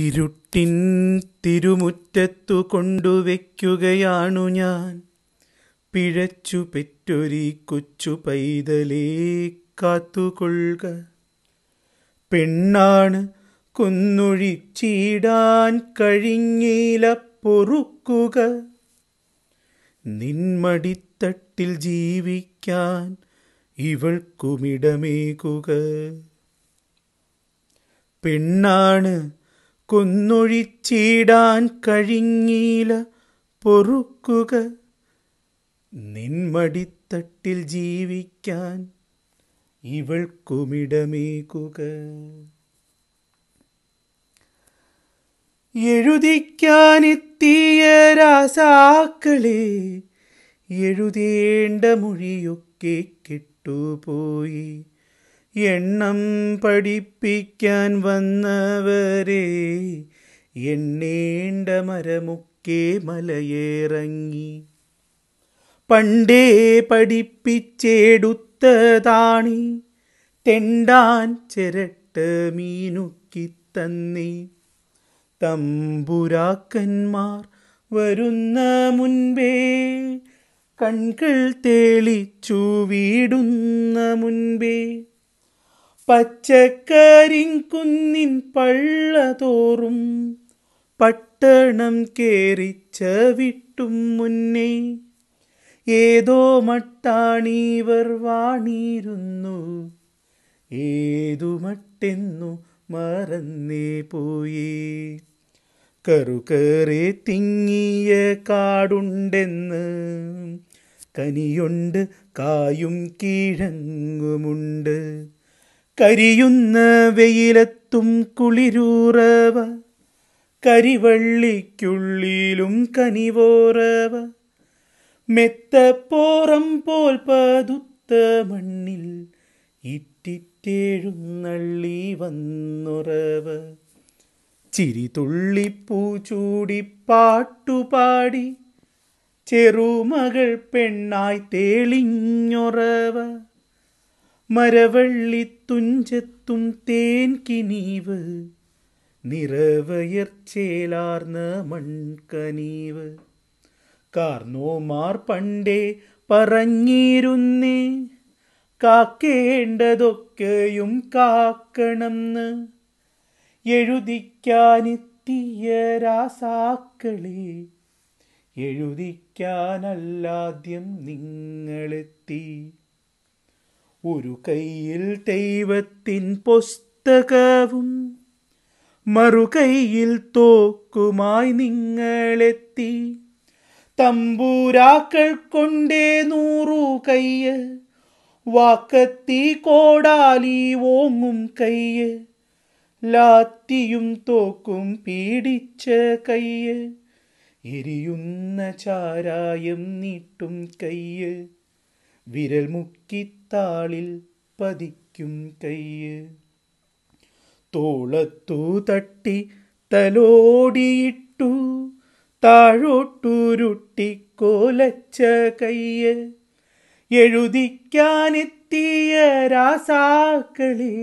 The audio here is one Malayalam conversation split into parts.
ഇരുട്ടിൻ തിരുമുറ്റത്തു കൊണ്ടുവെക്കുകയാണു ഞാൻ പിഴച്ചു പെറ്റൊരി കൊച്ചു പൈതലേ കാത്തുകൊള്ളുക പെണ്ണാണ് കുന്നൊഴിച്ചിടാൻ കഴിഞ്ഞില പൊറുക്കുക നിന്മടിത്തട്ടിൽ ജീവിക്കാൻ ഇവൾക്കുമിടമേകുക പെണ്ണാണ് കുന്നൊഴിച്ചിടാൻ കഴിഞ്ഞീല പൊറുക്കുക നിന്മടിത്തട്ടിൽ ജീവിക്കാൻ ഇവൾക്കുമിടമേകുക എഴുതിക്കാനെത്തിയ രാസാക്കളെ എഴുതേണ്ട മൊഴിയൊക്കെ കിട്ടുപോയി എണ്ണം പഠിപ്പിക്കാൻ വന്നവരെ എണ്ണേണ്ട മരമുക്കേ മലയേറങ്ങി പണ്ടേ പഠിപ്പിച്ചെടുത്തതാണി തെണ്ടാൻ ചിരട്ട് മീനുക്കി തന്നി തമ്പുരാക്കന്മാർ വരുന്ന മുൻപേ കൺകൾ തേളിച്ചു വീടുന്ന മുൻപേ പച്ചക്കരിങ്കുന്നിൻ പള്ളതോറും പട്ടണം കേറിച്ച വിട്ടും മുന്നേ ഏതോ മട്ടാണീവർ വാണിരുന്നു ഏതു മട്ടെന്നു മറന്നേ പോയി കറുകേറെ തിങ്ങിയ കാടുണ്ടെന്ന് കനിയുണ്ട് കായും കീഴങ്ങുമുണ്ട് കരിയുന്ന വെയിലത്തും കുളിരൂറവ കരിവള്ളിക്കുള്ളിലും കനിവോറവ മെത്തപ്പോറം പോൽ പതുത്ത മണ്ണിൽ ഇറ്റിറ്റേഴുന്നള്ളി വന്നുറവ ചിരി തുള്ളിപ്പൂ ചൂടി പാട്ടുപാടി ചെറുമകൾ പെണ്ണായി തേളിഞ്ഞൊറവ മരവള്ളിത്തുഞ്ചത്തും തേൻ കിനീവ് നിറവയർച്ചേലാർന്ന മൺകനീവ് കാർന്നോമാർ പണ്ടേ പറഞ്ഞിരുന്നേ കാക്കേണ്ടതൊക്കെയും കാക്കണമെന്ന് എഴുതിക്കാനെത്തിയ രാസാക്കളെ എഴുതിക്കാനല്ലാദ്യം നിങ്ങളെത്തി ഒരു കയ്യിൽ ദൈവത്തിൻ പുസ്തകവും മറുകൈയിൽ തോക്കുമായി നിങ്ങളെത്തി തമ്പൂരാക്കൾ കൊണ്ടേ നൂറു കയ്യ് വാക്കത്തി കോടാലി ഓങ്ങും കയ്യ് ലാത്തിയും തോക്കും പീഡിച്ച കയ്യ് എരിയുന്ന ചാരായം നീട്ടും കയ്യ് വിരൽ മുക്കിത്താളിൽ പതിക്കും കയ്യ് തോളത്തു തട്ടി തലോടിയിട്ടു താഴോട്ടുരുട്ടിക്കോലച്ച കയ്യ് എഴുതിക്കാനെത്തിയ രാസാക്കളേ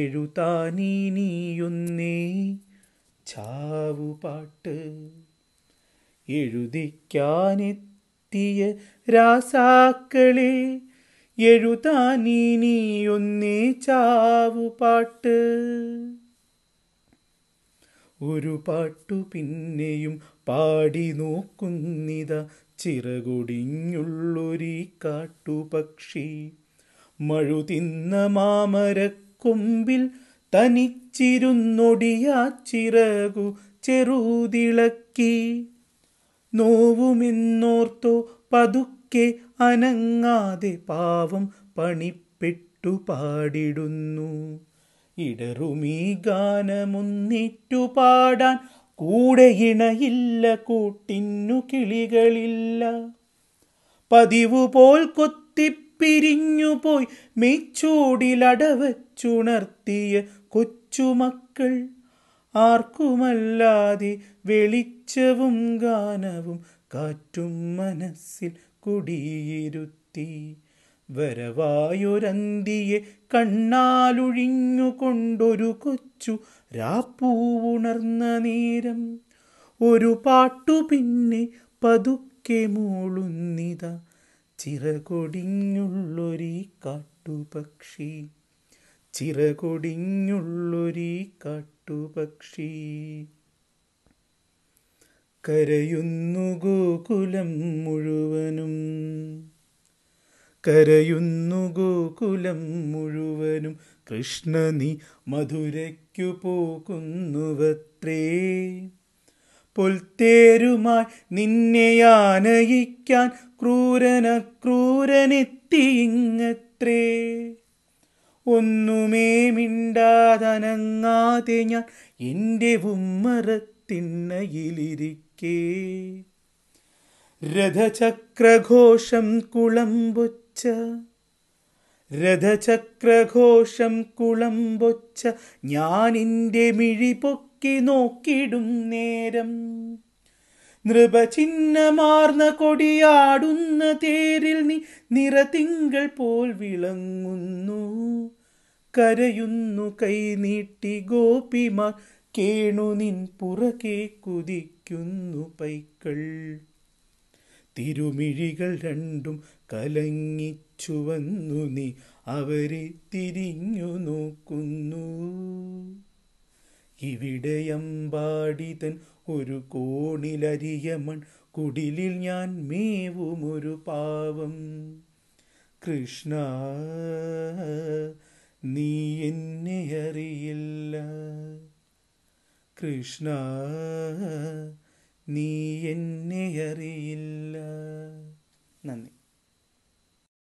എഴുതാനിനിയൊന്നേ ചാവുപാട്ട് എഴുതിക്കാനെത്തി കത്തിയ രാസാക്കളെ എഴുതാനിനി ഒന്നേ ചാവുപാട്ട് ഒരു പാട്ടു പിന്നെയും പാടി നോക്കുന്നിത ചിറകൊടിഞ്ഞുള്ളൊരി കാട്ടുപക്ഷി തിന്ന മാമരക്കൊമ്പിൽ തനിച്ചിരുന്നൊടിയാ ചിറകു ചെറുതിളക്കി നോവുമെന്നോർത്തോ പതുക്കെ അനങ്ങാതെ പാവം പണിപ്പെട്ടു പാടിടുന്നു ഇടറുമീ ഗാനമൊന്നിറ്റു പാടാൻ കൂടെ ഇണയില്ല കൂട്ടിന്നു കിളികളില്ല പതിവുപോൽ കൊത്തിപ്പിരിഞ്ഞുപോയി മെച്ചൂടിലടവച്ചുണർത്തിയ കൊച്ചുമക്കൾ ആർക്കുമല്ലാതെ വെളിച്ചവും ഗാനവും കാറ്റും മനസ്സിൽ കുടിയിരുത്തി വരവായൊരന്തിയെ കണ്ണാലൊഴിഞ്ഞുകൊണ്ടൊരു കൊച്ചു രാപ്പൂവുണർന്ന നേരം ഒരു പാട്ടു പിന്നെ പതുക്കെ മൂളുന്നിത ചിറകൊടിഞ്ഞുള്ളൊരീ കാട്ടുപക്ഷി ചിറകൊടിഞ്ഞുള്ളൊരി കാട്ടുപക്ഷി കരയുന്നു ഗോകുലം മുഴുവനും കരയുന്നു ഗോകുലം മുഴുവനും കൃഷ്ണ നീ മധുരയ്ക്കു പോകുന്നുവത്രേ പൊൽത്തേരുമായി നിന്നെയാനയിക്കാൻ ക്രൂരന ക്രൂരനെത്തിയിങ്ങത്രേ ഒന്നുമേ മിണ്ടാതനങ്ങാതെ ഞാൻ എൻ്റെ ഉമ്മറത്തിണ്ണയിലിരിക്കേ രഥചക്രഘോഷം കുളമ്പൊച്ച രഥചക്രഘോഷം കുളമ്പൊച്ച ഞാനിൻ്റെ മിഴി പൊക്കി നോക്കിടും നേരം നൃപചിഹ്നമാർന്ന കൊടിയാടുന്ന തേരിൽ നീ നിറതിങ്കൾ പോൽ വിളങ്ങുന്നു കരയുന്നു കൈനീട്ടി ഗോപിമാർ കേണു നിൻ പുറകെ കുതിക്കുന്നു പൈക്കൾ തിരുമിഴികൾ രണ്ടും കലങ്ങിച്ചുവന്നു നീ അവരെ തിരിഞ്ഞു നോക്കുന്നു ഇവിടെയമ്പാടിതൻ ഒരു കോണിലരിയ മൺ കുടിലിൽ ഞാൻ മേവുമൊരു പാവം കൃഷ്ണ നീ എന്നെ അറിയില്ല കൃഷ്ണ നീ എന്നെ അറിയില്ല